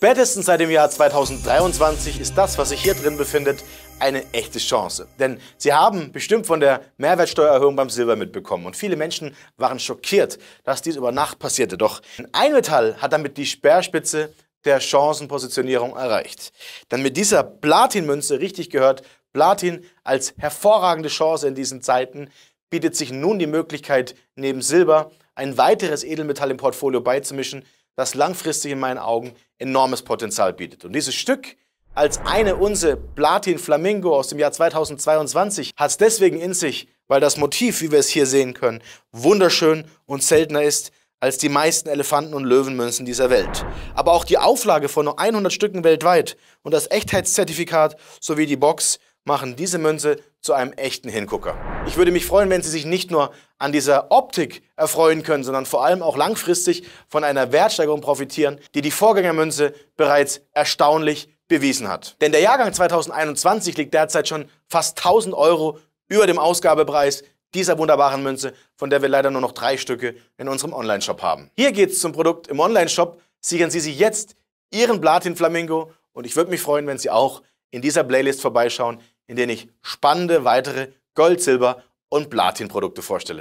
Spätestens seit dem Jahr 2023 ist das, was sich hier drin befindet, eine echte Chance. Denn Sie haben bestimmt von der Mehrwertsteuererhöhung beim Silber mitbekommen und viele Menschen waren schockiert, dass dies über Nacht passierte. Doch ein Metall hat damit die Speerspitze der Chancenpositionierung erreicht. Denn mit dieser Platinmünze, richtig gehört, Platin als hervorragende Chance in diesen Zeiten, bietet sich nun die Möglichkeit, neben Silber ein weiteres Edelmetall im Portfolio beizumischen, das langfristig in meinen Augen enormes Potenzial bietet. Und dieses Stück als eine Unse Platin Flamingo aus dem Jahr 2022 hat es deswegen in sich, weil das Motiv, wie wir es hier sehen können, wunderschön und seltener ist als die meisten Elefanten- und Löwenmünzen dieser Welt. Aber auch die Auflage von nur 100 Stücken weltweit und das Echtheitszertifikat sowie die Box machen diese Münze zu einem echten Hingucker. Ich würde mich freuen, wenn Sie sich nicht nur an dieser Optik erfreuen können, sondern vor allem auch langfristig von einer Wertsteigerung profitieren, die die Vorgängermünze bereits erstaunlich bewiesen hat. Denn der Jahrgang 2021 liegt derzeit schon fast 1000 Euro über dem Ausgabepreis dieser wunderbaren Münze, von der wir leider nur noch drei Stücke in unserem Onlineshop haben. Hier geht's zum Produkt im Onlineshop. shop Sichern Sie sich jetzt Ihren Platin Flamingo und ich würde mich freuen, wenn Sie auch in dieser Playlist vorbeischauen, in der ich spannende weitere Gold, Silber und Platinprodukte vorstelle.